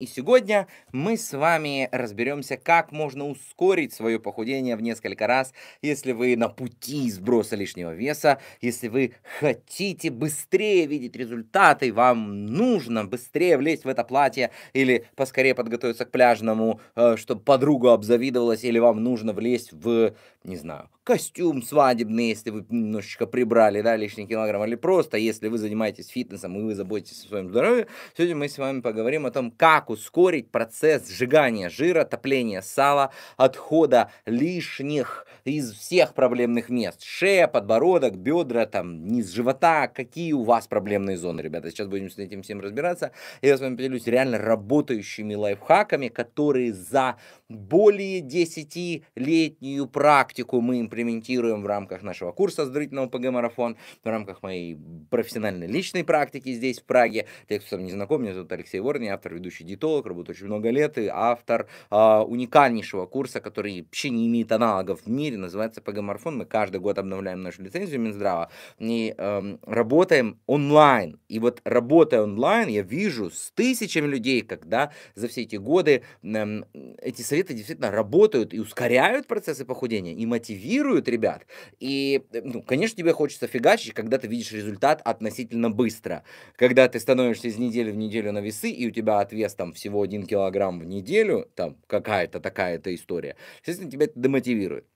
И сегодня мы с вами разберемся, как можно ускорить свое похудение в несколько раз, если вы на пути сброса лишнего веса, если вы хотите быстрее видеть результаты, вам нужно быстрее влезть в это платье или поскорее подготовиться к пляжному, э, чтобы подруга обзавидовалась, или вам нужно влезть в не знаю, костюм свадебный, если вы немножечко прибрали, да, лишний килограмм, или просто, если вы занимаетесь фитнесом и вы заботитесь о своем здоровье, сегодня мы с вами поговорим о том, как ускорить процесс сжигания жира, топления сала, отхода лишних из всех проблемных мест, шея, подбородок, бедра, там, низ живота, какие у вас проблемные зоны, ребята, сейчас будем с этим всем разбираться, я с вами поделюсь реально работающими лайфхаками, которые за более 10-летнюю практику практику мы имплементируем в рамках нашего курса «Здоровительного ПГ-марафон», в рамках моей профессиональной личной практики здесь, в Праге. Те, кто со не знаком, меня зовут Алексей Ворни, автор, ведущий диетолог, работаю очень много лет, и автор э, уникальнейшего курса, который вообще не имеет аналогов в мире, называется «ПГ-марафон». Мы каждый год обновляем нашу лицензию Минздрава и э, работаем онлайн. И вот работая онлайн, я вижу с тысячами людей, когда за все эти годы э, эти советы действительно работают и ускоряют процессы похудения, и мотивируют ребят. И, э, ну, конечно, тебе хочется фигачить, когда ты видишь результат относительно быстро. Когда ты становишься из недели в неделю на весы, и у тебя отвес там всего 1 килограмм в неделю, там какая-то такая-то история. Естественно, тебя это демотивирует.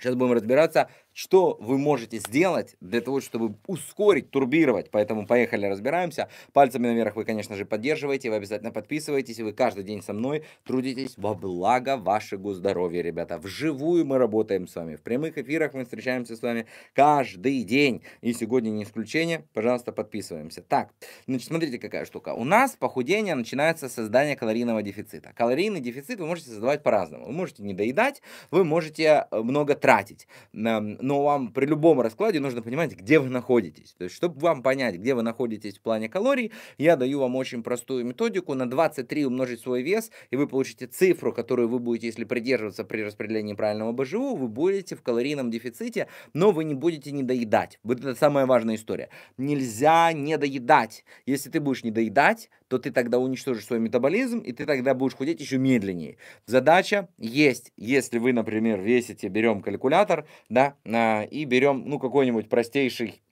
Сейчас будем разбираться, что вы можете сделать для того, чтобы ускорить, турбировать. Поэтому поехали, разбираемся. Пальцами наверх вы, конечно же, поддерживаете, вы обязательно подписываетесь, и вы каждый день со мной трудитесь во благо вашего здоровья, ребята. Вживую мы работаем с вами. В прямых эфирах мы встречаемся с вами каждый день. И сегодня не исключение. Пожалуйста, подписываемся. Так, значит, смотрите, какая штука. У нас похудение начинается с создания калорийного дефицита. Калорийный дефицит вы можете создавать по-разному. Вы можете не доедать, вы можете э, много тратить эм, но вам при любом раскладе нужно понимать, где вы находитесь. То есть, чтобы вам понять, где вы находитесь в плане калорий, я даю вам очень простую методику. На 23 умножить свой вес, и вы получите цифру, которую вы будете, если придерживаться при распределении правильного БЖУ, вы будете в калорийном дефиците, но вы не будете недоедать. Вот это самая важная история. Нельзя недоедать. Если ты будешь недоедать, то ты тогда уничтожишь свой метаболизм, и ты тогда будешь худеть еще медленнее. Задача есть, если вы, например, весите, берем калькулятор, да, а, и берем, ну, какой-нибудь простейший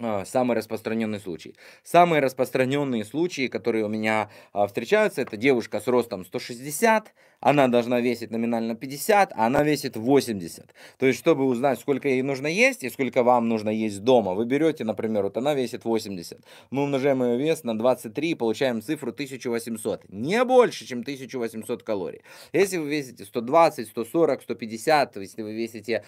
а, самый распространенный случай. Самые распространенные случаи, которые у меня а, встречаются, это девушка с ростом 160, она должна весить номинально 50, а она весит 80. То есть, чтобы узнать, сколько ей нужно есть и сколько вам нужно есть дома, вы берете, например, вот она весит 80, мы умножаем ее вес на 23 и получаем цифру 1800. Не больше, чем 1800 калорий. Если вы весите 120, 140, 150, если вы весите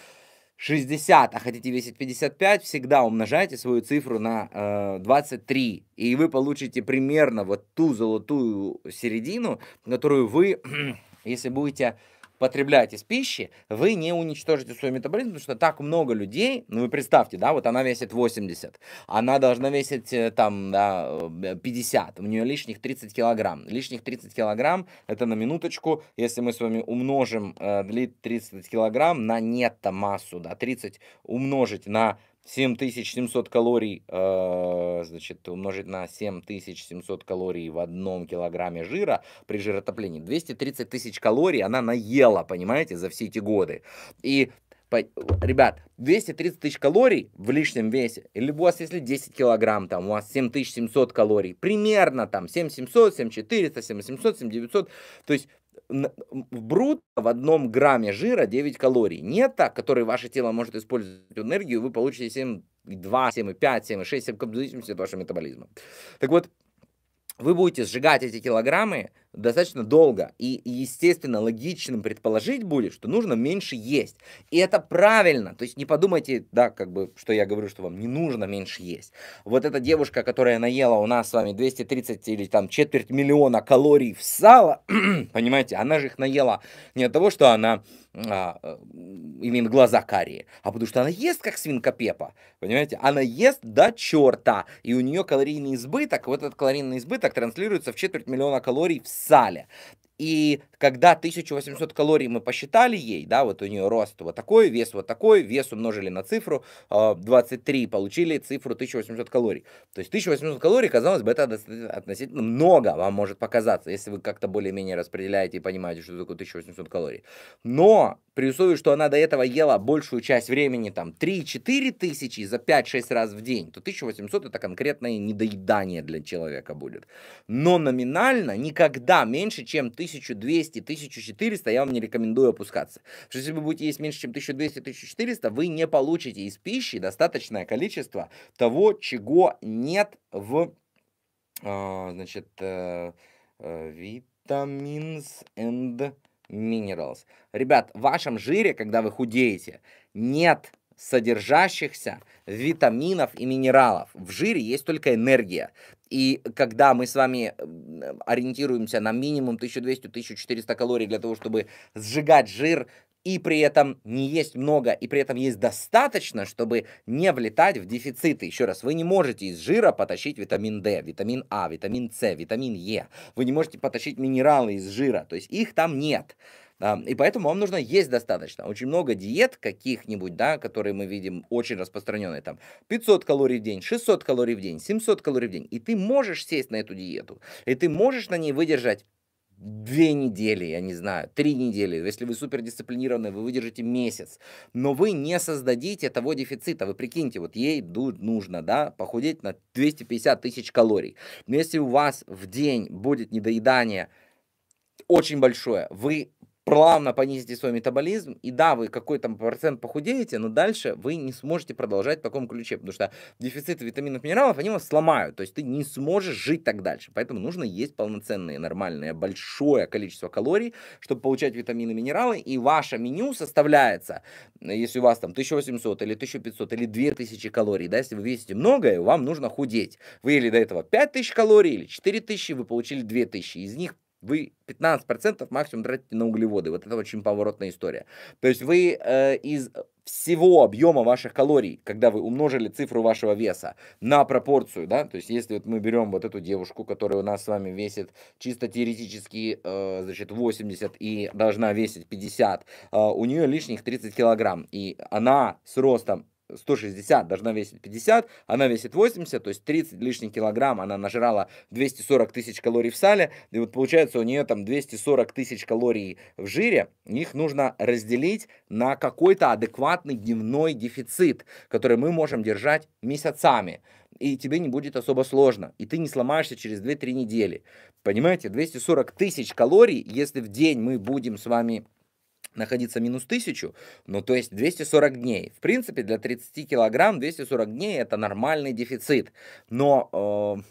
60, а хотите весить 55, всегда умножайте свою цифру на э, 23, и вы получите примерно вот ту золотую середину, которую вы, если будете потребляете из пищи, вы не уничтожите свой метаболизм, потому что так много людей, ну вы представьте, да, вот она весит 80, она должна весить э, там да, 50, э, у нее лишних 30 килограмм. Лишних 30 килограмм, это на минуточку, если мы с вами умножим э, 30 килограмм на нетто массу, да, 30 умножить на 7700 калорий, э, значит, умножить на 7700 калорий в одном килограмме жира при жиротоплении. 230 тысяч калорий она наела, понимаете, за все эти годы. И по, ребят, 230 тысяч калорий в лишнем весе, или у вас если 10 килограмм, там у вас 7700 калорий, примерно там 7700, 7400, 7700, 7900, то есть брут в одном грамме жира 9 калорий. Нет так, который ваше тело может использовать энергию, вы получите 7, 2, 7, 5, 7, 6, 7, в зависимости от вашего метаболизма. Так вот, вы будете сжигать эти килограммы достаточно долго. И, естественно, логичным предположить будет, что нужно меньше есть. И это правильно. То есть не подумайте, да, как бы, что я говорю, что вам не нужно меньше есть. Вот эта девушка, которая наела у нас с вами 230 или там четверть миллиона калорий в сало, понимаете, она же их наела не от того, что она а, э, имеет глаза карие, а потому что она ест как свинка Пепа, понимаете? Она ест до черта, и у нее калорийный избыток, вот этот калорийный избыток транслируется в четверть миллиона калорий в зале. И когда 1800 калорий мы посчитали ей, да, вот у нее рост вот такой, вес вот такой, вес умножили на цифру 23, а, получили цифру 1800 калорий. То есть 1800 калорий, казалось бы, это относительно много вам может показаться, если вы как-то более-менее распределяете и понимаете, что такое 1800 калорий. Но при условии, что она до этого ела большую часть времени там 3-4 тысячи за 5-6 раз в день, то 1800 это конкретное недоедание для человека будет. Но номинально никогда меньше, чем 1200-1400 я вам не рекомендую опускаться. Потому что если вы будете есть меньше, чем 1200-1400, вы не получите из пищи достаточное количество того, чего нет в а, значит, э, э, витаминс and Minerals. Ребят, в вашем жире, когда вы худеете, нет содержащихся витаминов и минералов. В жире есть только энергия. И когда мы с вами э, ориентируемся на минимум 1200-1400 калорий для того, чтобы сжигать жир, и при этом не есть много, и при этом есть достаточно, чтобы не влетать в дефициты. Еще раз, вы не можете из жира потащить витамин D, витамин А, витамин С, витамин Е. Вы не можете потащить минералы из жира, то есть их там нет. А, и поэтому вам нужно есть достаточно. Очень много диет каких-нибудь, да, которые мы видим очень распространенные, там 500 калорий в день, 600 калорий в день, 700 калорий в день. И ты можешь сесть на эту диету, и ты можешь на ней выдержать две недели, я не знаю, три недели. Если вы супер дисциплинированы, вы выдержите месяц. Но вы не создадите того дефицита. Вы прикиньте, вот ей нужно да, похудеть на 250 тысяч калорий. Но если у вас в день будет недоедание очень большое, вы плавно понизите свой метаболизм, и да, вы какой то процент похудеете, но дальше вы не сможете продолжать в таком ключе, потому что дефицит витаминов, и минералов, они вас сломают, то есть ты не сможешь жить так дальше. Поэтому нужно есть полноценное, нормальное большое количество калорий, чтобы получать витамины, и минералы, и ваше меню составляется, э, если у вас там 1800 или 1500 или 2000 калорий, да, если вы весите многое, вам нужно худеть. Вы ели до этого 5000 калорий или 4000, вы получили 2000, из них вы 15% максимум тратите на углеводы. Вот это очень поворотная история. То есть вы э, из всего объема ваших калорий, когда вы умножили цифру вашего веса на пропорцию, да, то есть если вот мы берем вот эту девушку, которая у нас с вами весит чисто теоретически, э, значит, 80 и должна весить 50, э, у нее лишних 30 килограмм, и она с ростом 160 должна весить 50, она весит 80, то есть 30 лишних килограмм, она нажрала 240 тысяч калорий в сале, и вот получается у нее там 240 тысяч калорий в жире, их нужно разделить на какой-то адекватный дневной дефицит, который мы можем держать месяцами, и тебе не будет особо сложно, и ты не сломаешься через 2-3 недели. Понимаете, 240 тысяч калорий, если в день мы будем с вами находиться минус 1000, ну то есть 240 дней. В принципе, для 30 килограмм 240 дней это нормальный дефицит. Но э,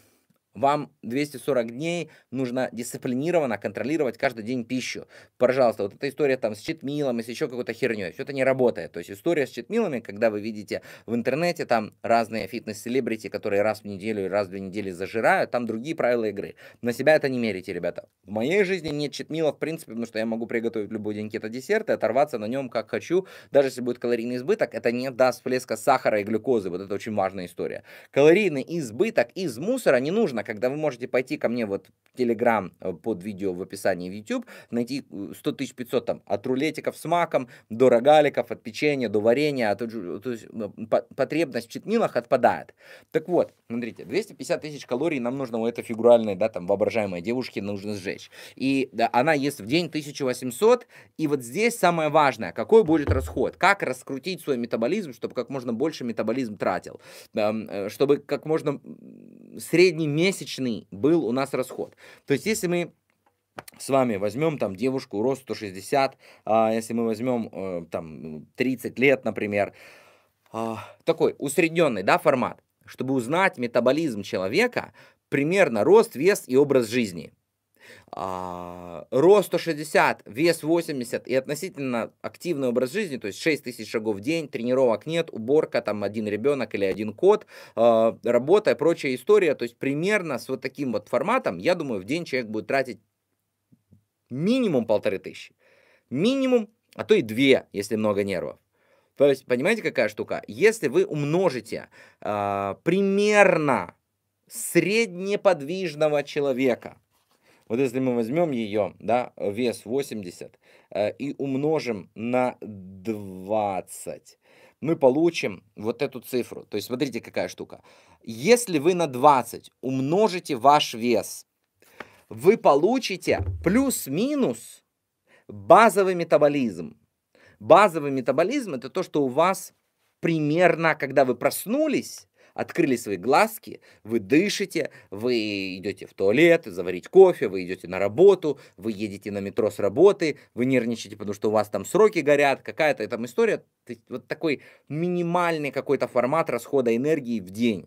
вам 240 дней нужно дисциплинированно контролировать каждый день пищу. Пожалуйста, вот эта история там с читмилом и с еще какой-то херней, все это не работает. То есть история с читмилами, когда вы видите в интернете там разные фитнес-селебрити, которые раз в неделю и раз в две недели зажирают, там другие правила игры. На себя это не мерите, ребята. В моей жизни нет читмила в принципе, потому что я могу приготовить любой день какие-то десерты, оторваться на нем как хочу. Даже если будет калорийный избыток, это не даст всплеска сахара и глюкозы. Вот это очень важная история. Калорийный избыток из мусора не нужно когда вы можете пойти ко мне вот в Телеграм э, под видео в описании в YouTube, найти 100 э, тысяч 500 там от рулетиков с маком до рогаликов, от печенья до варенья, от, то есть э, потребность в читмилах отпадает. Так вот, смотрите, 250 тысяч калорий нам нужно у этой фигуральной, да, там, воображаемой девушки нужно сжечь. И да, она ест в день 1800, и вот здесь самое важное, какой будет расход, как раскрутить свой метаболизм, чтобы как можно больше метаболизм тратил, эм, чтобы как можно среднемесячный был у нас расход. То есть, если мы с вами возьмем там девушку рост 160, а, если мы возьмем э, там 30 лет, например, а, такой усредненный, да, формат, чтобы узнать метаболизм человека, примерно рост, вес и образ жизни а, рост 160, вес 80 и относительно активный образ жизни, то есть 6 тысяч шагов в день, тренировок нет, уборка, там один ребенок или один кот, а, работа и прочая история, то есть примерно с вот таким вот форматом, я думаю, в день человек будет тратить минимум полторы тысячи, минимум, а то и две, если много нервов. То есть, понимаете, какая штука? Если вы умножите э, примерно среднеподвижного человека вот если мы возьмем ее, да, вес 80, э, и умножим на 20, мы получим вот эту цифру. То есть смотрите, какая штука. Если вы на 20 умножите ваш вес, вы получите плюс-минус базовый метаболизм. Базовый метаболизм – это то, что у вас примерно, когда вы проснулись, открыли свои глазки, вы дышите, вы идете в туалет, заварить кофе, вы идете на работу, вы едете на метро с работы, вы нервничаете, потому что у вас там сроки горят, какая-то там история, вот такой минимальный какой-то формат расхода энергии в день.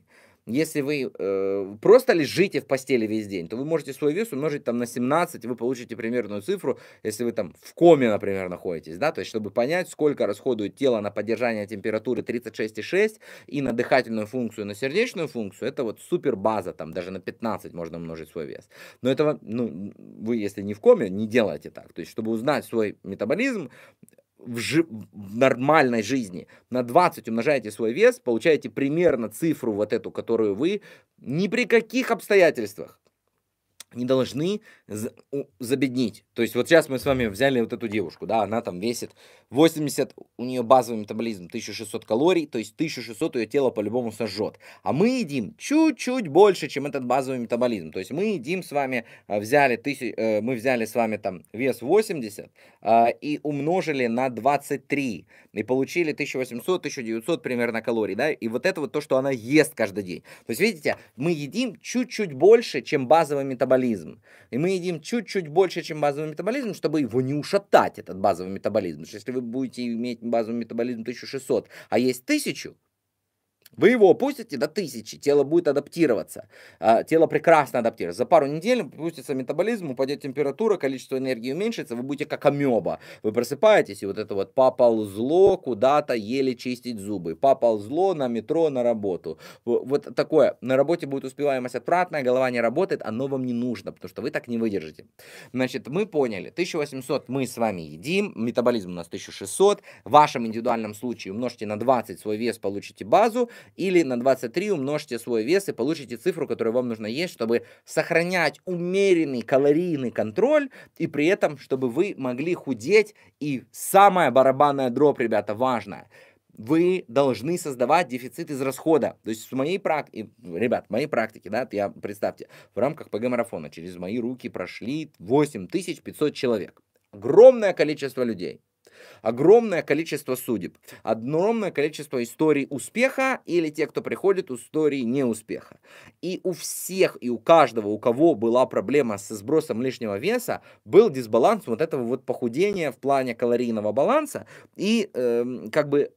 Если вы э, просто лежите в постели весь день, то вы можете свой вес умножить там на 17, вы получите примерную цифру, если вы там в коме, например, находитесь, да, то есть чтобы понять, сколько расходует тело на поддержание температуры 36,6 и на дыхательную функцию, на сердечную функцию, это вот супер база, там даже на 15 можно умножить свой вес. Но этого, ну, вы если не в коме, не делайте так. То есть чтобы узнать свой метаболизм, в, жи- в нормальной жизни на 20 умножаете свой вес, получаете примерно цифру вот эту, которую вы ни при каких обстоятельствах не должны забеднить. То есть вот сейчас мы с вами взяли вот эту девушку, да, она там весит 80, у нее базовый метаболизм 1600 калорий, то есть 1600 ее тело по-любому сожжет. А мы едим чуть-чуть больше, чем этот базовый метаболизм. То есть мы едим с вами, э, взяли, тысяч, э, мы взяли с вами там вес 80 э, и умножили на 23 и получили 1800-1900 примерно калорий, да, и вот это вот то, что она ест каждый день. То есть видите, мы едим чуть-чуть больше, чем базовый метаболизм. И мы едим чуть-чуть больше, чем базовый метаболизм, чтобы его не ушатать, этот базовый метаболизм. Потому что если вы будете иметь базовый метаболизм 1600, а есть 1000, вы его опустите до тысячи, тело будет адаптироваться. А, тело прекрасно адаптируется. За пару недель пустится метаболизм, упадет температура, количество энергии уменьшится, вы будете как амеба. Вы просыпаетесь, и вот это вот поползло куда-то еле чистить зубы, поползло на метро, на работу. Вот такое. На работе будет успеваемость отвратная, голова не работает, оно а вам не нужно, потому что вы так не выдержите. Значит, мы поняли, 1800 мы с вами едим, метаболизм у нас 1600, в вашем индивидуальном случае умножьте на 20 свой вес, получите базу, или на 23 умножьте свой вес и получите цифру, которую вам нужно есть, чтобы сохранять умеренный калорийный контроль, и при этом, чтобы вы могли худеть. И самая барабанная дробь, ребята, важная вы должны создавать дефицит из расхода. То есть в моей практике, ребят, в моей практике, да, я, представьте, в рамках ПГ-марафона через мои руки прошли 8500 человек. Огромное количество людей огромное количество судеб, огромное количество историй успеха или те, кто приходит, истории неуспеха. И у всех, и у каждого, у кого была проблема со сбросом лишнего веса, был дисбаланс вот этого вот похудения в плане калорийного баланса и э, как бы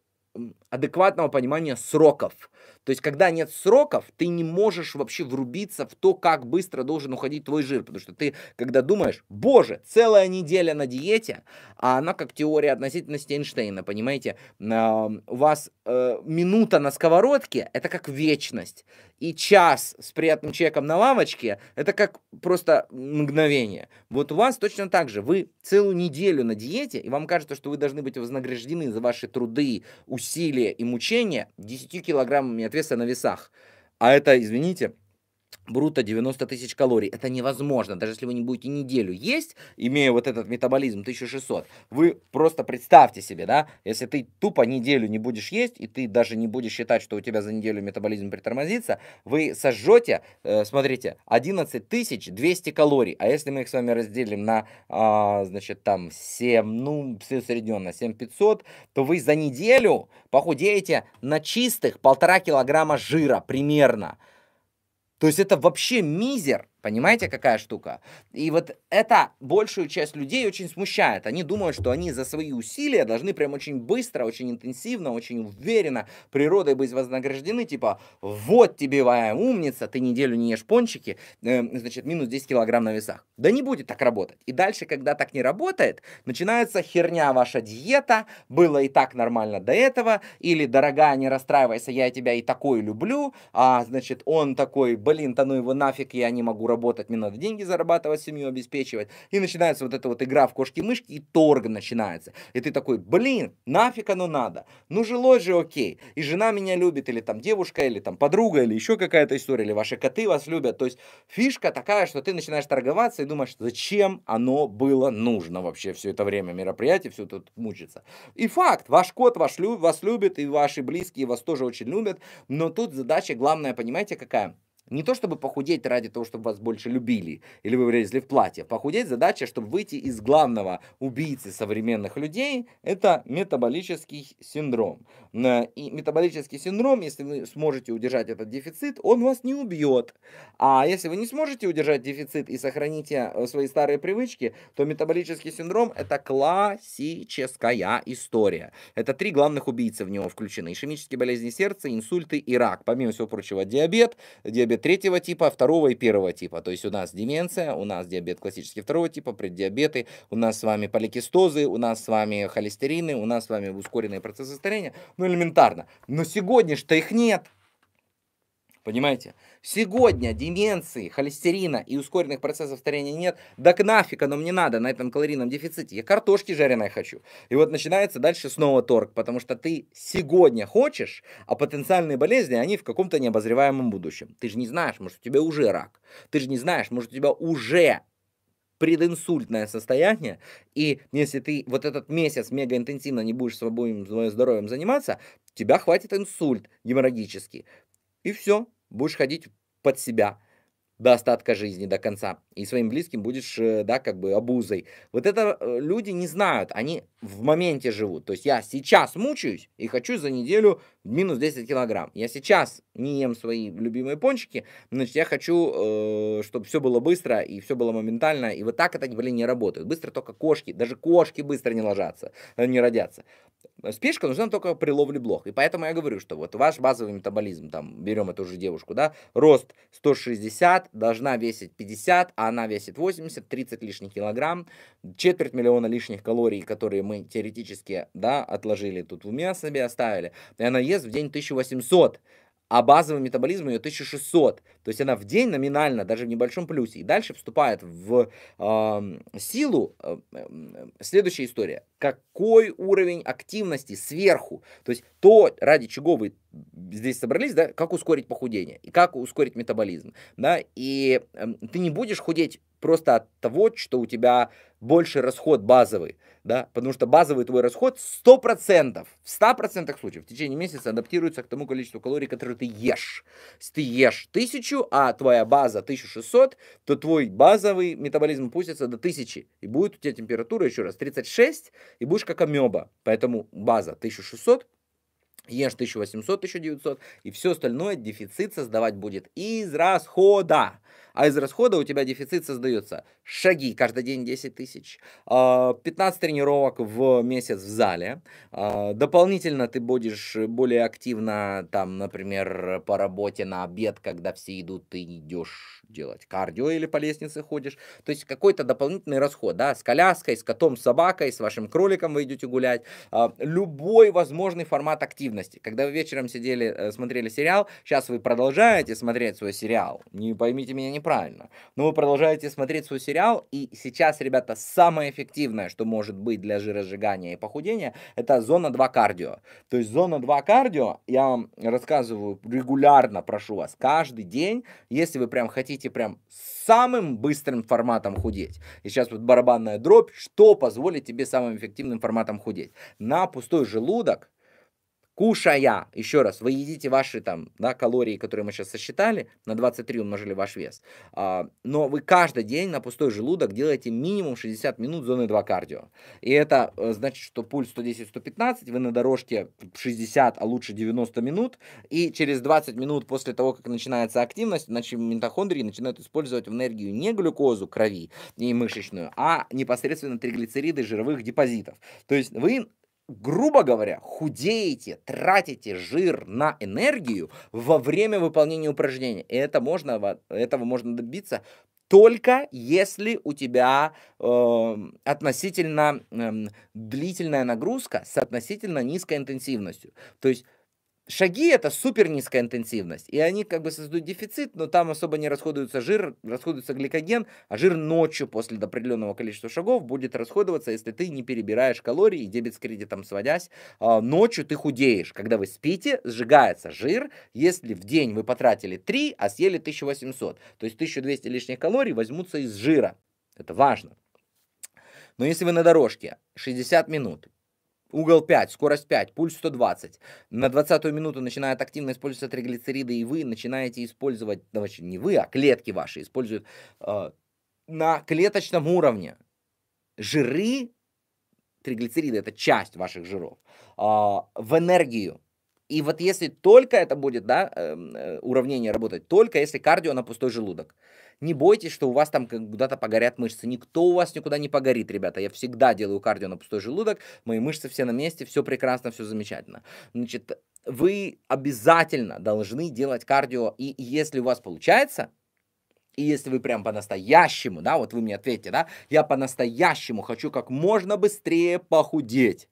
адекватного понимания сроков. То есть, когда нет сроков, ты не можешь вообще врубиться в то, как быстро должен уходить твой жир. Потому что ты, когда думаешь, боже, целая неделя на диете, а она как теория относительности Эйнштейна, понимаете, а, у вас э, минута на сковородке – это как вечность. И час с приятным человеком на лавочке – это как просто мгновение. Вот у вас точно так же. Вы целую неделю на диете, и вам кажется, что вы должны быть вознаграждены за ваши труды, усилия, боли и мучения 10 килограммами отвеса на весах. А это, извините, брута 90 тысяч калорий. Это невозможно. Даже если вы не будете неделю есть, имея вот этот метаболизм 1600, вы просто представьте себе, да, если ты тупо неделю не будешь есть, и ты даже не будешь считать, что у тебя за неделю метаболизм притормозится, вы сожжете, э, смотрите, 11 200 калорий. А если мы их с вами разделим на, э, значит, там 7, ну, все средненно, 7500, то вы за неделю похудеете на чистых полтора килограмма жира примерно. То есть это вообще мизер. Понимаете, какая штука? И вот это большую часть людей очень смущает. Они думают, что они за свои усилия должны прям очень быстро, очень интенсивно, очень уверенно природой быть вознаграждены. Типа, вот тебе, моя умница, ты неделю не ешь пончики, э, значит, минус 10 килограмм на весах. Да не будет так работать. И дальше, когда так не работает, начинается херня ваша диета, было и так нормально до этого, или, дорогая, не расстраивайся, я тебя и такой люблю, а, значит, он такой, блин, да ну его нафиг, я не могу работать, мне надо деньги зарабатывать, семью обеспечивать. И начинается вот эта вот игра в кошки-мышки, и торг начинается. И ты такой, блин, нафиг оно надо? Ну, жилось же окей. И жена меня любит, или там девушка, или там подруга, или еще какая-то история, или ваши коты вас любят. То есть фишка такая, что ты начинаешь торговаться и думаешь, зачем оно было нужно вообще все это время мероприятие, все тут мучиться. И факт, ваш кот ваш люб, вас любит, и ваши близкие вас тоже очень любят, но тут задача главная, понимаете, какая? Не то, чтобы похудеть ради того, чтобы вас больше любили или вы влезли в платье. Похудеть задача, чтобы выйти из главного убийцы современных людей, это метаболический синдром. И метаболический синдром, если вы сможете удержать этот дефицит, он вас не убьет. А если вы не сможете удержать дефицит и сохраните э, свои старые привычки, то метаболический синдром это классическая история. Это три главных убийцы в него включены. Ишемические болезни сердца, инсульты и рак. Помимо всего прочего, диабет, диабет третьего типа, второго и первого типа. То есть у нас деменция, у нас диабет классический второго типа, преддиабеты, у нас с вами поликистозы, у нас с вами холестерины, у нас с вами ускоренные процессы старения. Ну, элементарно. Но сегодня что их нет. Понимаете? Сегодня деменции, холестерина и ускоренных процессов старения нет. Да к нафиг оно мне надо на этом калорийном дефиците. Я картошки жареной хочу. И вот начинается дальше снова торг, потому что ты сегодня хочешь, а потенциальные болезни, они в каком-то необозреваемом будущем. Ты же не знаешь, может у тебя уже рак. Ты же не знаешь, может у тебя уже прединсультное состояние, и если ты вот этот месяц мега интенсивно не будешь свободным своим здоровьем заниматься, тебя хватит инсульт геморрагический. И все, будешь ходить под себя до остатка жизни, до конца. И своим близким будешь, э, да, как бы обузой. Вот это э, люди не знают, они в моменте живут. То есть я сейчас мучаюсь и хочу за неделю минус 10 килограмм. Я сейчас не ем свои любимые пончики, значит, я хочу, э, чтобы все было быстро и все было моментально. И вот так это, блин, не работает. Быстро только кошки, даже кошки быстро не ложатся, э, не родятся. Спешка нужна только при ловле блох. И поэтому я говорю, что вот ваш базовый метаболизм, там, берем эту же девушку, да, рост 160, должна весить 50, а она весит 80, 30 лишних килограмм, четверть миллиона лишних калорий, которые мы теоретически, да, отложили тут в уме себе оставили, и она ест в день 1800 а базовый метаболизм ее 1600. То есть она в день номинально, даже в небольшом плюсе. И дальше вступает в э, силу э, следующая история. Какой уровень активности сверху? То есть то, ради чего вы здесь собрались, да, как ускорить похудение и как ускорить метаболизм. Да, и э, ты не будешь худеть просто от того, что у тебя больше расход базовый, да, потому что базовый твой расход 100%, в 100% случаев в течение месяца адаптируется к тому количеству калорий, которые ты ешь. Если ты ешь 1000, а твоя база 1600, то твой базовый метаболизм пустится до 1000, и будет у тебя температура, еще раз, 36, и будешь как амеба. Поэтому база 1600, ешь 1800, 1900, и все остальное дефицит создавать будет из расхода а из расхода у тебя дефицит создается. Шаги каждый день 10 тысяч, 15 а, тренировок в месяц в зале, а, дополнительно ты будешь более активно, там, например, по работе на обед, когда все идут, ты идешь делать кардио или по лестнице ходишь, то есть какой-то дополнительный расход, да, с коляской, с котом, с собакой, с вашим кроликом вы идете гулять, а, любой возможный формат активности, когда вы вечером сидели, э, смотрели сериал, сейчас вы продолжаете смотреть свой сериал, не поймите меня не неправильно. Но вы продолжаете смотреть свой сериал, и сейчас, ребята, самое эффективное, что может быть для жиросжигания и похудения, это зона 2 кардио. То есть зона 2 кардио, я вам рассказываю регулярно, прошу вас, каждый день, если вы прям хотите прям самым быстрым форматом худеть. И сейчас вот барабанная дробь, что позволит тебе самым эффективным форматом худеть. На пустой желудок кушая, еще раз, вы едите ваши там, да, калории, которые мы сейчас сосчитали, на 23 умножили ваш вес, а, но вы каждый день на пустой желудок делаете минимум 60 минут зоны 2 кардио. И это э, значит, что пульс 110-115, вы на дорожке 60, а лучше 90 минут, и через 20 минут после того, как начинается активность, значит, митохондрии начинают использовать в энергию не глюкозу крови и мышечную, а непосредственно триглицериды жировых депозитов. То есть вы грубо говоря, худеете, тратите жир на энергию во время выполнения упражнения. И это можно, этого можно добиться только если у тебя э, относительно э, длительная нагрузка с относительно низкой интенсивностью. То есть Шаги это супер низкая интенсивность, и они как бы создают дефицит, но там особо не расходуется жир, расходуется гликоген, а жир ночью после определенного количества шагов будет расходоваться, если ты не перебираешь калории, дебет с кредитом сводясь, а, ночью ты худеешь. Когда вы спите, сжигается жир, если в день вы потратили 3, а съели 1800, то есть 1200 лишних калорий возьмутся из жира. Это важно. Но если вы на дорожке 60 минут, Угол 5, скорость 5, пульс 120. На 20 минуту начинают активно использоваться триглицериды, и вы начинаете использовать, ну, не вы, а клетки ваши используют э, на клеточном уровне. Жиры, триглицериды, это часть ваших жиров, э, в энергию. И вот если только это будет, да, эм, э, уравнение работать, только если кардио на пустой желудок. Не бойтесь, что у вас там куда-то погорят мышцы. Никто у вас никуда не погорит, ребята. Я всегда делаю кардио на пустой желудок. Мои мышцы все на месте, все прекрасно, все замечательно. Значит, вы обязательно должны делать кардио. И если у вас получается, и если вы прям по-настоящему, да, вот вы мне ответьте, да, я по-настоящему хочу как можно быстрее похудеть,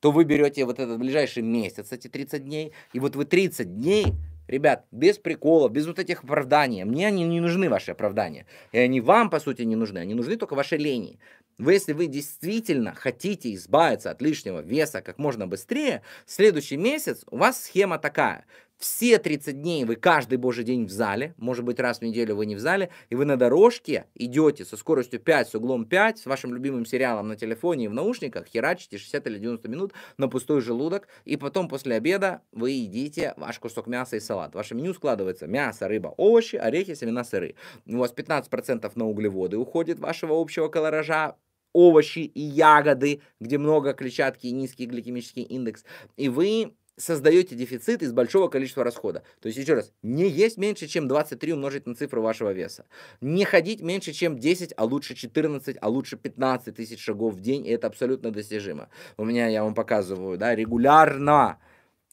то вы берете вот этот ближайший месяц, эти 30 дней, и вот вы 30 дней ребят, без приколов, без вот этих оправданий. Мне они не нужны, ваши оправдания. И они вам, по сути, не нужны. Они нужны только вашей лени. Вы, если вы действительно хотите избавиться от лишнего веса как можно быстрее, следующий месяц у вас схема такая все 30 дней вы каждый божий день в зале, может быть, раз в неделю вы не в зале, и вы на дорожке идете со скоростью 5, с углом 5, с вашим любимым сериалом на телефоне и в наушниках, херачите 60 или 90 минут на пустой желудок, и потом после обеда вы едите ваш кусок мяса и салат. Ваше меню складывается мясо, рыба, овощи, орехи, семена, сыры. У вас 15% на углеводы уходит вашего общего колоража, овощи и ягоды, где много клетчатки и низкий гликемический индекс. И вы создаете дефицит из большого количества расхода. То есть, еще раз, не есть меньше, чем 23 умножить на цифру вашего веса. Не ходить меньше, чем 10, а лучше 14, а лучше 15 тысяч шагов в день, и это абсолютно достижимо. У меня, я вам показываю, да, регулярно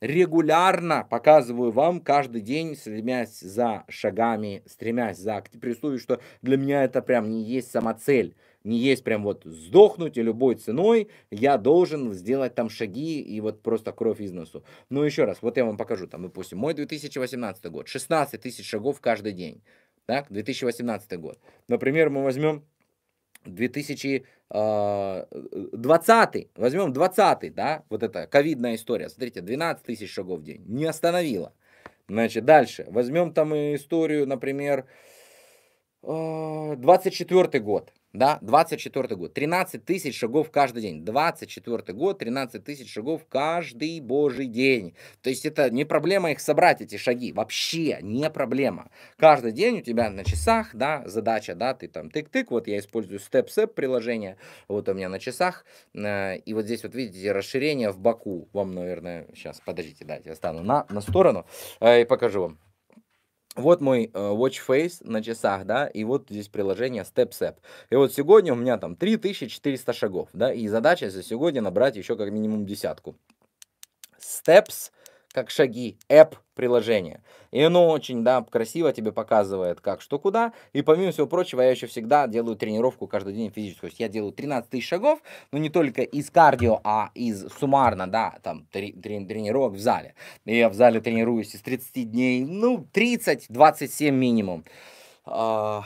регулярно показываю вам каждый день, стремясь за шагами, стремясь за... Прессую, что для меня это прям не есть самоцель не есть прям вот сдохнуть и любой ценой, я должен сделать там шаги и вот просто кровь из носу. но ну, еще раз, вот я вам покажу, там, допустим, мой 2018 год, 16 тысяч шагов каждый день, так, 2018 год. Например, мы возьмем 2020, а, возьмем 20, да, вот эта ковидная история, смотрите, 12 тысяч шагов в день, не остановила. Значит, дальше, возьмем там историю, например, 24 а, год, да, 24 год, 13 тысяч шагов каждый день, 24 год, 13 тысяч шагов каждый божий день, то есть это не проблема их собрать, эти шаги, вообще не проблема, каждый день у тебя на часах, да, задача, да, ты там тык-тык, вот я использую StepSep приложение, вот у меня на часах, э, и вот здесь вот видите расширение в боку, вам, наверное, сейчас, подождите, дайте, я стану на, на сторону э, и покажу вам, вот мой э, watch face на часах, да, и вот здесь приложение StepSep. И вот сегодня у меня там 3400 шагов, да, и задача за сегодня набрать еще как минимум десятку. Steps, как шаги, app, приложение. И оно очень, да, красиво тебе показывает, как, что, куда. И помимо всего прочего, я еще всегда делаю тренировку каждый день физическую. То есть я делаю 13 тысяч шагов, но не только из кардио, а из суммарно, да, там, три, трени тренировок в зале. И я в зале тренируюсь из 30 дней, ну, 30-27 минимум. А,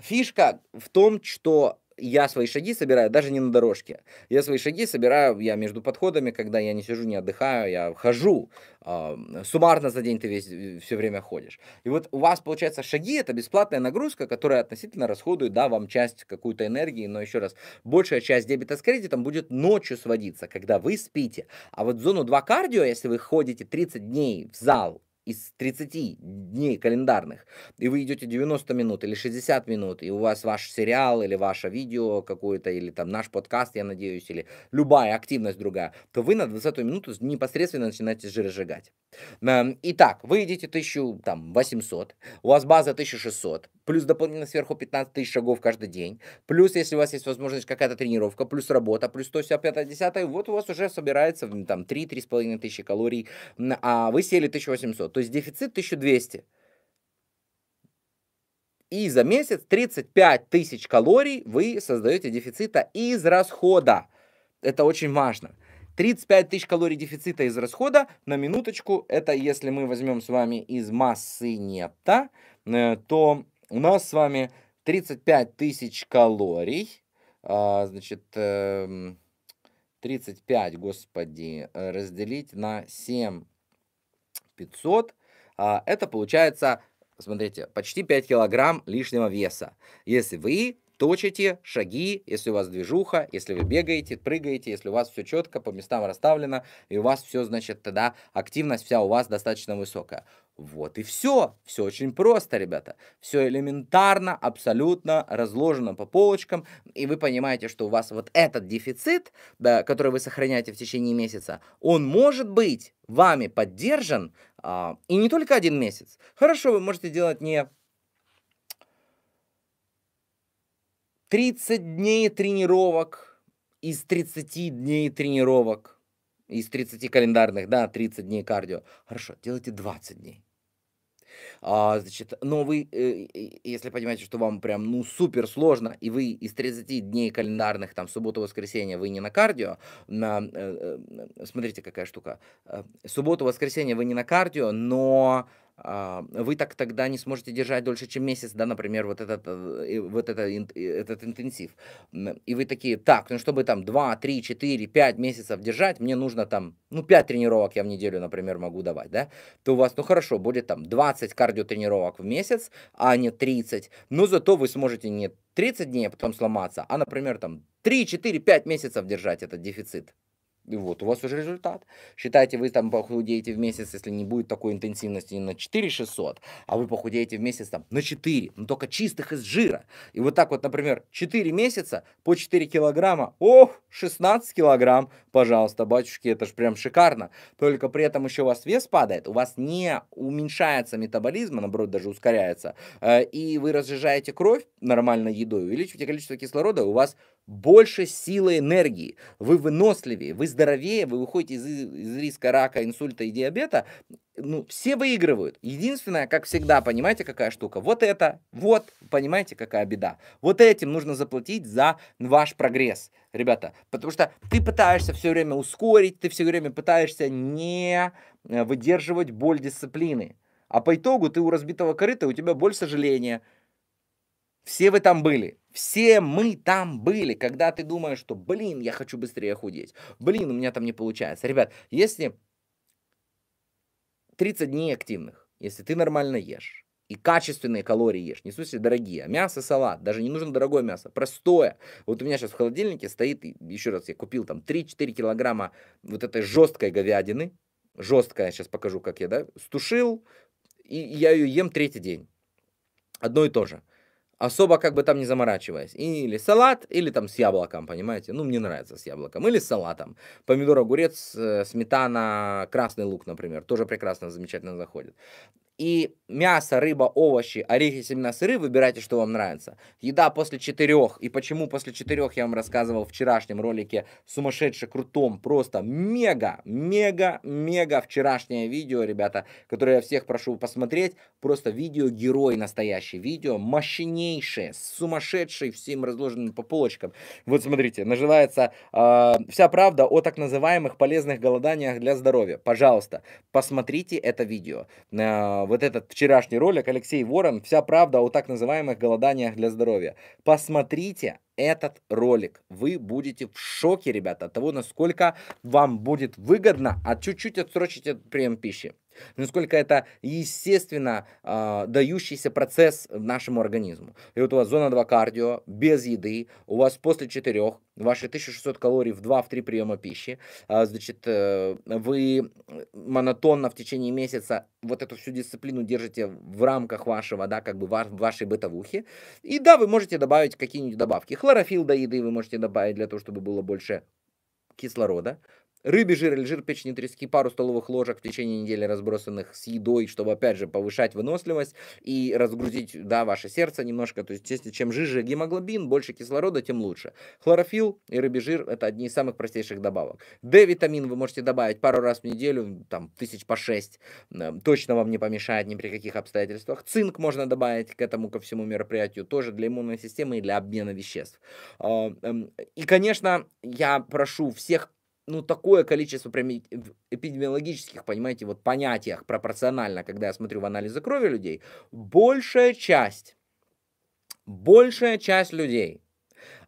фишка в том, что я свои шаги собираю даже не на дорожке. Я свои шаги собираю, я между подходами, когда я не сижу, не отдыхаю, я хожу. А, суммарно за день ты весь, э, все время ходишь. И вот у вас, получается, шаги – это бесплатная нагрузка, которая относительно расходует, да, вам часть какую-то энергии, но еще раз, большая часть дебета с кредитом будет ночью сводиться, когда вы спите. А вот зону 2 кардио, если вы ходите 30 дней в зал из 30 дней календарных, и вы идете 90 минут или 60 минут, и у вас ваш сериал или ваше видео какое-то, или там наш подкаст, я надеюсь, или любая активность другая, то вы на 20 минуту непосредственно начинаете жиросжигать. Эм, итак, вы едите 1800, у вас база 1600, плюс дополнительно сверху 15 тысяч шагов каждый день, плюс если у вас есть возможность какая-то тренировка, плюс работа, плюс то все 5 10 вот у вас уже собирается там 3-3,5 тысячи калорий, а вы сели 1800, то есть дефицит 1200. И за месяц 35 тысяч калорий вы создаете дефицита из расхода. Это очень важно. 35 тысяч калорий дефицита из расхода, на минуточку, это если мы возьмем с вами из массы нетта, э, то у нас с вами 35 тысяч калорий. А, значит, 35, эм, господи, э, разделить на 7 500. А, это получается, смотрите, почти 5 килограмм лишнего веса. Если вы точите шаги, если у вас движуха, если вы бегаете, прыгаете, если у вас все четко по местам расставлено, и у вас все, значит, тогда активность вся у вас достаточно высокая. Вот и все. Все очень просто, ребята. Все элементарно, абсолютно разложено по полочкам. И вы понимаете, что у вас вот этот дефицит, да, который вы сохраняете в течение месяца, он может быть вами поддержан. А, и не только один месяц. Хорошо, вы можете делать не 30 дней тренировок из 30 дней тренировок. Из 30 календарных, да, 30 дней кардио. Хорошо, делайте 20 дней. А, значит, но вы, э, если понимаете, что вам прям, ну, супер сложно, и вы из 30 дней календарных, там, суббота воскресенье вы не на кардио, на, э, э, смотрите, какая штука. суббота воскресенье вы не на кардио, но а, вы так тогда не сможете держать дольше, чем месяц, да, например, вот этот, э, вот этот, э, этот интенсив. И вы такие, так, ну чтобы там 2, 3, 4, 5 месяцев держать, мне нужно там, ну 5 тренировок я в неделю, например, могу давать, да, то у вас, ну хорошо, будет там 20 кардиотренировок в месяц, а не 30, но зато вы сможете не 30 дней а потом сломаться, а, например, там 3, 4, 5 месяцев держать этот дефицит и вот у вас уже результат. Считайте, вы там похудеете в месяц, если не будет такой интенсивности на 4 600, а вы похудеете в месяц там на 4, но ну только чистых из жира. И вот так вот, например, 4 месяца по 4 килограмма, о, 16 килограмм, пожалуйста, батюшки, это же прям шикарно. Только при этом еще у вас вес падает, у вас не уменьшается метаболизм, а наоборот даже ускоряется, э, и вы разжижаете кровь нормальной едой, увеличиваете количество кислорода, у вас больше силы энергии, вы выносливее, вы здоровее, вы выходите из, из риска рака, инсульта и диабета, ну, все выигрывают. Единственное, как всегда, понимаете, какая штука? Вот это, вот, понимаете, какая беда. Вот этим нужно заплатить за ваш прогресс, ребята. Потому что ты пытаешься все время ускорить, ты все время пытаешься не э, выдерживать боль дисциплины. А по итогу ты у разбитого корыта, у тебя боль сожаления – все вы там были. Все мы там были, когда ты думаешь, что, блин, я хочу быстрее худеть. Блин, у меня там не получается. Ребят, если 30 дней активных, если ты нормально ешь, и качественные калории ешь, не в дорогие, а мясо, салат, даже не нужно дорогое мясо, простое. Вот у меня сейчас в холодильнике стоит, еще раз, я купил там 3-4 килограмма вот этой жесткой говядины, жесткая, сейчас покажу, как я, да, стушил, и я ее ем третий день. Одно и то же особо как бы там не заморачиваясь. Или салат, или там с яблоком, понимаете? Ну, мне нравится с яблоком. Или с салатом. Помидор, огурец, э, сметана, красный лук, например, тоже прекрасно, замечательно заходит и мясо, рыба, овощи, орехи, семена, сыры, выбирайте, что вам нравится. Еда после четырех. И почему после четырех я вам рассказывал в вчерашнем ролике сумасшедше крутом, просто мега, мега, мега вчерашнее видео, ребята, которое я всех прошу посмотреть. Просто видео герой настоящий, видео мощнейшее, сумасшедший всем разложенным по полочкам. Вот смотрите, называется э, «Вся правда о так называемых полезных голоданиях для здоровья». Пожалуйста, посмотрите это видео. А, вот этот вчерашний ролик Алексей Ворон «Вся правда о так называемых голоданиях для здоровья». Посмотрите этот ролик. Вы будете в шоке, ребята, от того, насколько вам будет выгодно, а чуть-чуть отсрочить этот прием пищи насколько это естественно э, дающийся процесс нашему организму. И вот у вас зона 2 кардио, без еды, у вас после 4, ваши 1600 калорий в 2-3 приема пищи, э, значит, э, вы э, монотонно в течение месяца вот эту всю дисциплину держите в рамках вашего, да, как бы ваш, вашей бытовухи. И да, вы можете добавить какие-нибудь добавки. Хлорофилл до еды вы можете добавить для того, чтобы было больше кислорода, Рыбий жир или жир печени трески, пару столовых ложек в течение недели разбросанных с едой, чтобы, опять же, повышать выносливость и разгрузить, да, ваше сердце немножко. То есть, если чем жиже гемоглобин, больше кислорода, тем лучше. Хлорофилл и рыбий жир – это одни из самых простейших добавок. Д витамин вы можете добавить пару раз в неделю, там, тысяч по шесть. Точно вам не помешает ни при каких обстоятельствах. Цинк можно добавить к этому, ко всему мероприятию, тоже для иммунной системы и для обмена веществ. А, эм, и, конечно, я прошу всех ну, такое количество прям эпидемиологических, понимаете, вот понятиях пропорционально, когда я смотрю в анализы крови людей, большая часть, большая часть людей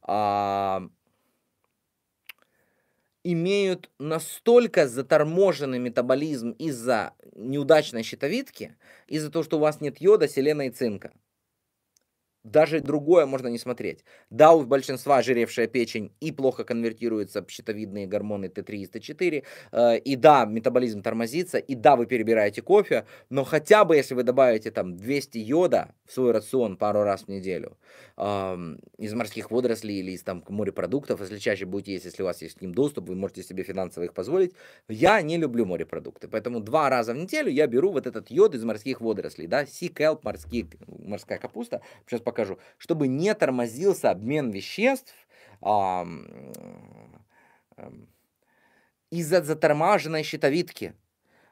а, имеют настолько заторможенный метаболизм из-за неудачной щитовидки, из-за того, что у вас нет йода, селена и цинка даже другое можно не смотреть. Да, у большинства ожиревшая печень и плохо конвертируются щитовидные гормоны Т3 и Т4, э, и да, метаболизм тормозится, и да, вы перебираете кофе, но хотя бы если вы добавите там 200 йода в свой рацион пару раз в неделю, из морских водорослей или из там морепродуктов, если чаще будете есть, если у вас есть к ним доступ, вы можете себе финансово их позволить. Я не люблю морепродукты, поэтому два раза в неделю я беру вот этот йод из морских водорослей, да, сикелп, морские, морская капуста, сейчас пока покажу, чтобы не тормозился обмен веществ эм, из-за затормаженной щитовидки.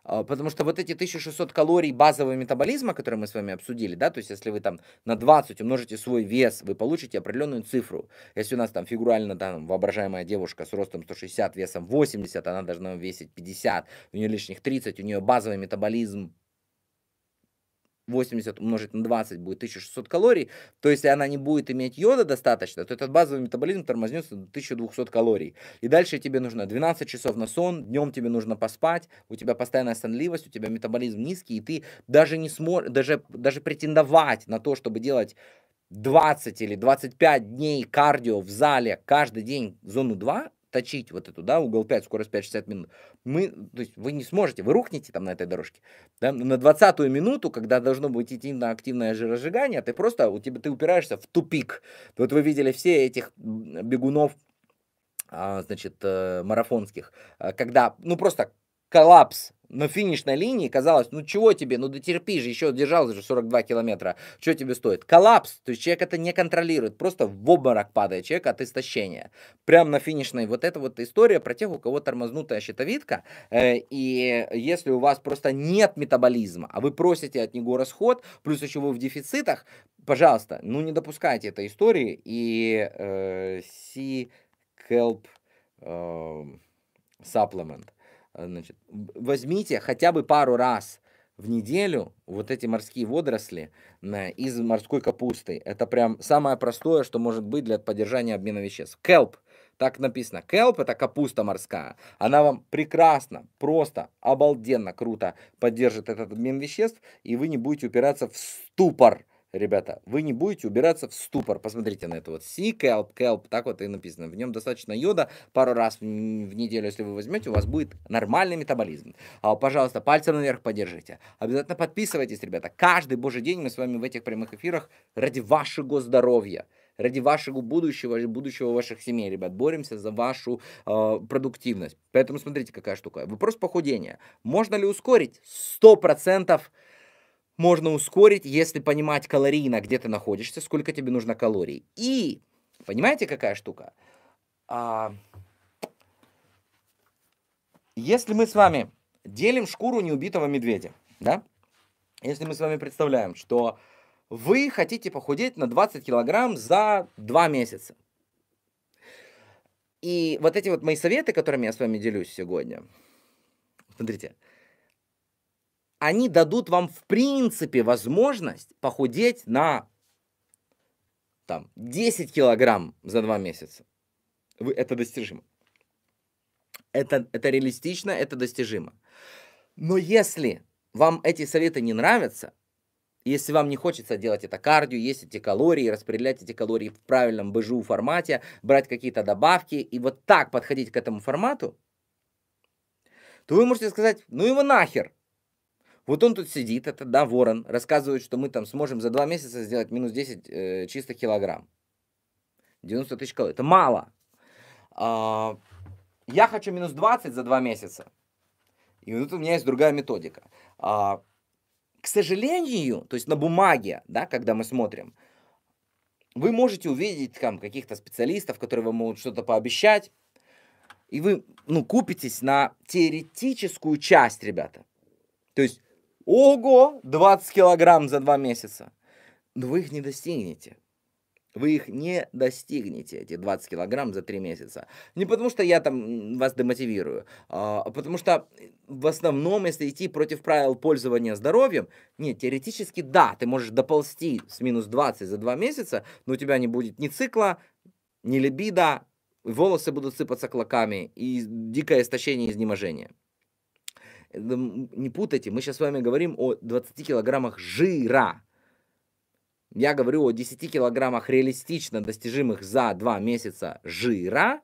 А, потому что вот эти 1600 калорий базового метаболизма, которые мы с вами обсудили, да, то есть если вы там на 20 умножите свой вес, вы получите определенную цифру. Если у нас там фигурально там воображаемая девушка с ростом 160, весом 80, она должна весить 50, у нее лишних 30, у нее базовый метаболизм 80 умножить на 20 будет 1600 калорий, то если она не будет иметь йода достаточно, то этот базовый метаболизм тормознется до 1200 калорий. И дальше тебе нужно 12 часов на сон, днем тебе нужно поспать, у тебя постоянная сонливость, у тебя метаболизм низкий, и ты даже не сможешь, даже, даже претендовать на то, чтобы делать 20 или 25 дней кардио в зале каждый день зону 2, точить вот эту, да, угол 5, скорость 5, 60 минут, мы, то есть вы не сможете, вы рухнете там на этой дорожке. Да? На 20 минуту, когда должно быть идти на активное жиросжигание, а ты просто, у тебя, ты упираешься в тупик. Вот вы видели все этих бегунов, а, значит, э, марафонских, а, когда, ну, просто коллапс на финишной линии казалось, ну чего тебе, ну дотерпи же, еще держал же 42 километра, что тебе стоит? Коллапс, то есть человек это не контролирует, просто в обморок падает человек от истощения. Прям на финишной, вот эта вот история про тех, у кого тормознутая щитовидка, э, и если у вас просто нет метаболизма, а вы просите от него расход, плюс еще вы в дефицитах, пожалуйста, ну не допускайте этой истории, и э, C-Kelp э, Supplement Э, значит, возьмите хотя бы пару раз в неделю вот эти морские водоросли э, из морской капусты. Это прям самое простое, что может быть для поддержания обмена веществ. Келп. Так написано. Келп – это капуста морская. Она вам прекрасно, просто, обалденно, круто поддержит этот обмен веществ, и вы не будете упираться в ступор ребята, вы не будете убираться в ступор. Посмотрите на это вот си kelp, kelp, так вот и написано. В нем достаточно йода, пару раз в неделю, если вы возьмете, у вас будет нормальный метаболизм. А, пожалуйста, пальцем наверх поддержите. Обязательно подписывайтесь, ребята. Каждый божий день мы с вами в этих прямых эфирах ради вашего здоровья ради вашего будущего, будущего ваших семей, ребят, боремся за вашу э, продуктивность. Поэтому смотрите, какая штука. Вопрос похудения. Можно ли ускорить? Сто процентов. 100% можно ускорить, если понимать калорийно, где ты находишься, сколько тебе нужно калорий. И, понимаете, какая штука? А, если мы с вами делим шкуру неубитого медведя, да? Если мы с вами представляем, что вы хотите похудеть на 20 килограмм за 2 месяца. И вот эти вот мои советы, которыми я с вами делюсь сегодня, смотрите, они дадут вам в принципе возможность похудеть на там, 10 килограмм за 2 месяца. Вы, это достижимо. Это, это реалистично, это достижимо. Но если вам эти советы не нравятся, если вам не хочется делать это кардио, есть эти калории, распределять эти калории в правильном БЖУ формате, брать какие-то добавки и вот так подходить к этому формату, то вы можете сказать, ну его нахер, вот он тут сидит, это, да, ворон, рассказывает, что мы там сможем за два месяца сделать минус 10 э, чисто килограмм. 90 тысяч калорий. Это мало. А, я хочу минус 20 за два месяца. И вот у меня есть другая методика. А, к сожалению, то есть на бумаге, да, когда мы смотрим, вы можете увидеть там каких-то специалистов, которые вам могут что-то пообещать, и вы, ну, купитесь на теоретическую часть, ребята. То есть Ого, 20 килограмм за два месяца. Но вы их не достигнете. Вы их не достигнете, эти 20 килограмм за три месяца. Не потому что я там вас демотивирую, а, а потому что э, в основном, если идти против правил пользования здоровьем, нет, теоретически да, ты можешь доползти с минус 20 за два месяца, но у тебя не будет ни цикла, ни либидо, волосы будут сыпаться клоками и дикое истощение и изнеможение не путайте, мы сейчас с вами говорим о 20 килограммах жира. Я говорю о 10 килограммах реалистично достижимых за 2 месяца жира,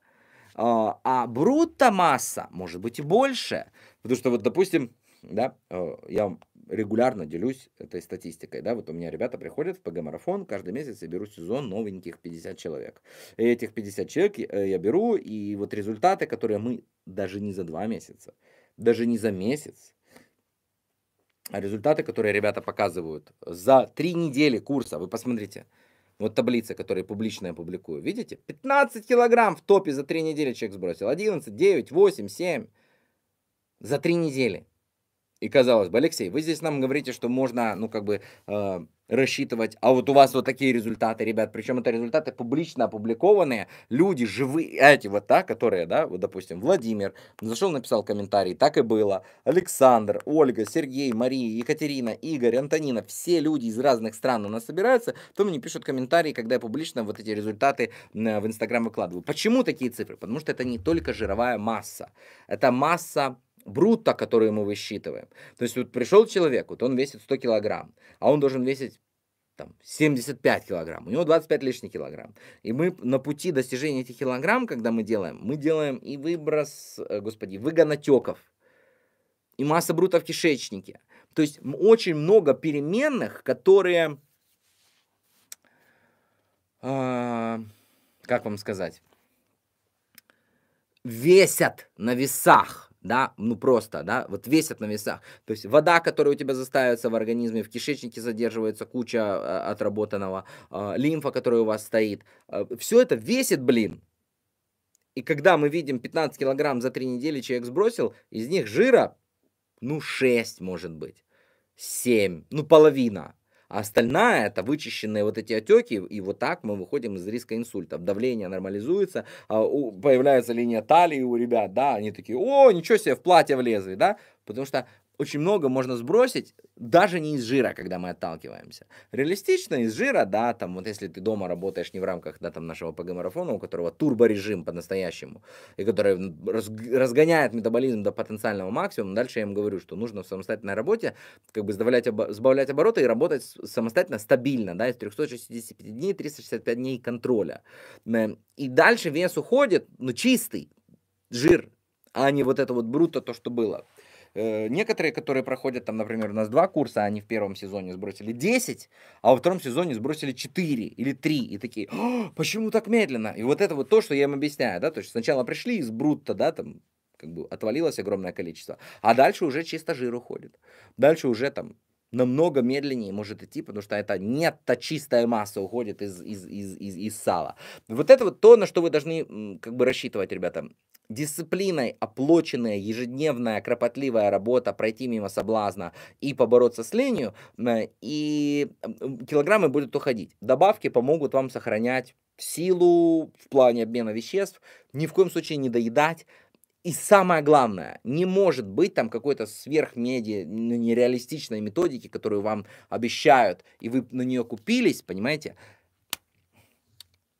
а, а брутто масса может быть и больше. Потому что вот, допустим, да, э, я регулярно делюсь этой статистикой, да, вот у меня ребята приходят в ПГ-марафон, каждый месяц я беру сезон новеньких 50 человек. И этих 50 человек э, я беру, и вот результаты, которые мы даже не за 2 месяца, даже не за месяц. А результаты, которые ребята показывают за три недели курса, вы посмотрите, вот таблица, которую публично я публикую, видите? 15 килограмм в топе за три недели человек сбросил. 11, 9, 8, 7. За три недели. И казалось бы, Алексей, вы здесь нам говорите, что можно, ну, как бы, э, рассчитывать. А вот у вас вот такие результаты, ребят. Причем это результаты публично опубликованные. Люди живые, эти вот, да, которые, да, вот, допустим, Владимир зашел, написал комментарий, так и было. Александр, Ольга, Сергей, Мария, Екатерина, Игорь, Антонина, все люди из разных стран у нас собираются, то мне пишут комментарии, когда я публично вот эти результаты в Инстаграм выкладываю. Почему такие цифры? Потому что это не только жировая масса, это масса брута, который мы высчитываем. То есть вот пришел человек, вот он весит 100 килограмм, а он должен весить там, 75 килограмм, у него 25 лишних килограмм. И мы на пути достижения этих килограмм, когда мы делаем, мы делаем и выброс, э, господи, выгонотеков, и масса брута в кишечнике. То есть очень много переменных, которые, э, как вам сказать, весят на весах, да, ну просто, да, вот весят на весах. То есть вода, которая у тебя застаивается в организме, в кишечнике задерживается куча а, отработанного, а, лимфа, которая у вас стоит, а, все это весит, блин. И когда мы видим 15 килограмм за 3 недели человек сбросил, из них жира, ну, 6 может быть, 7, ну, половина, а остальная это вычищенные вот эти отеки, и вот так мы выходим из риска инсульта, Давление нормализуется, а появляется линия талии у ребят, да, они такие, о, ничего себе, в платье влезли, да, потому что очень много можно сбросить, даже не из жира, когда мы отталкиваемся. Реалистично из жира, да, там вот если ты дома работаешь не в рамках, да, там нашего ПГ-марафона, у которого турборежим по-настоящему, и который ну, разгоняет метаболизм до потенциального максимума, дальше я им говорю, что нужно в самостоятельной работе как бы сбавлять, обо- сбавлять обороты и работать самостоятельно, стабильно, да, из 365 дней, 365 дней контроля. И дальше вес уходит, но ну, чистый, жир, а не вот это вот бруто, то, что было. Э, некоторые, которые проходят, там, например, у нас два курса, они в первом сезоне сбросили 10, а во втором сезоне сбросили 4 или 3. И такие, «А, почему так медленно? И вот это вот то, что я им объясняю, да, то есть сначала пришли из брута, да, там, как бы отвалилось огромное количество, а дальше уже чисто жир уходит. Дальше уже там намного медленнее может идти, потому что это не та чистая масса уходит из, из, из, из, из сала. Вот это вот то, на что вы должны как бы рассчитывать, ребята дисциплиной оплоченная ежедневная кропотливая работа, пройти мимо соблазна и побороться с ленью, э, и килограммы будут уходить. Добавки помогут вам сохранять силу в плане обмена веществ, ни в коем случае не доедать, и самое главное, не может быть там какой-то сверхмеди, ну, нереалистичной методики, которую вам обещают, и вы на нее купились, понимаете?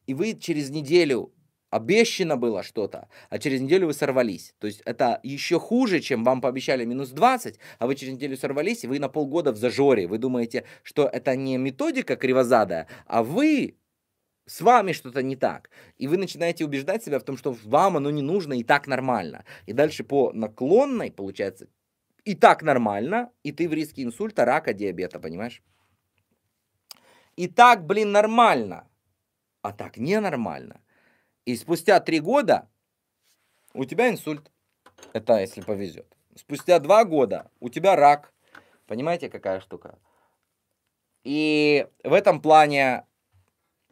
И вы через неделю обещано было что-то, а через неделю вы сорвались. То есть это еще хуже, чем вам пообещали минус 20, а вы через неделю сорвались, и вы на полгода в зажоре. Вы думаете, что это не методика кривозадая, а вы с вами что-то не так. И вы начинаете убеждать себя в том, что вам оно не нужно и так нормально. И дальше по наклонной, получается, и так нормально, и ты в риске инсульта, рака, диабета, понимаешь? И так, блин, нормально. А так ненормально. И спустя три года у тебя инсульт. Это если повезет. Спустя два года у тебя рак. Понимаете, какая штука? И в этом плане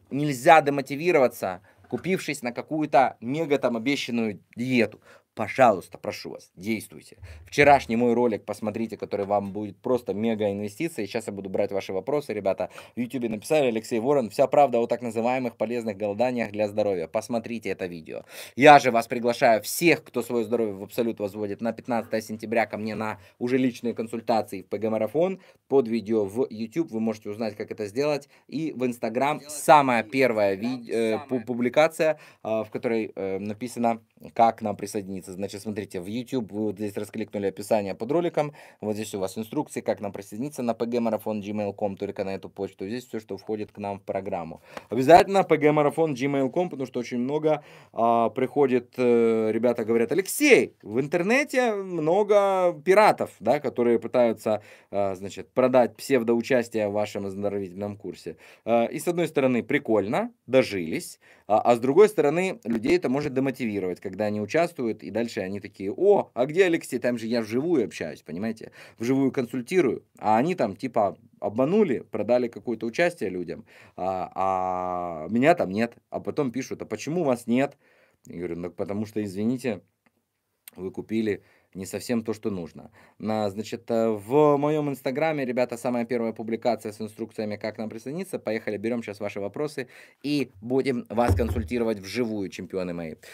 нельзя демотивироваться, купившись на какую-то мега там обещанную диету. Пожалуйста, прошу вас, действуйте. Вчерашний мой ролик, посмотрите, который вам будет просто мега инвестиция. Сейчас я буду брать ваши вопросы, ребята. В YouTube написали Алексей Ворон, вся правда о так называемых полезных голоданиях для здоровья. Посмотрите это видео. Я же вас приглашаю всех, кто свое здоровье в абсолют возводит на 15 сентября ко мне на уже личные консультации в ПГ-марафон. Под видео в YouTube вы можете узнать, как это сделать. И в Instagram самая первая ви- э, публикация, э, в которой э, написано, как нам присоединиться страницы. Значит, смотрите, в YouTube вы вот здесь раскликнули описание под роликом. Вот здесь у вас инструкции, как нам присоединиться на pgmarathon gmail.com только на эту почту. Здесь все, что входит к нам в программу. Обязательно pgmarathon gmail.com потому что очень много а, приходит, э, ребята говорят, Алексей, в интернете много пиратов, да, которые пытаются, а, значит, продать псевдоучастие в вашем оздоровительном курсе. А, и с одной стороны, прикольно, дожились, а, а с другой стороны, людей это может демотивировать, когда они участвуют и дальше они такие, о, а где Алексей? Там же я вживую общаюсь, понимаете? Вживую консультирую. А они там типа обманули, продали какое-то участие людям, а, а меня там нет. А потом пишут, а почему вас нет? Я говорю, ну потому что, извините, вы купили не совсем то, что нужно. На, значит, э, в моем инстаграме, ребята, самая первая публикация с инструкциями, как нам присоединиться. Поехали, берем сейчас ваши вопросы и будем вас консультировать вживую, чемпионы мои.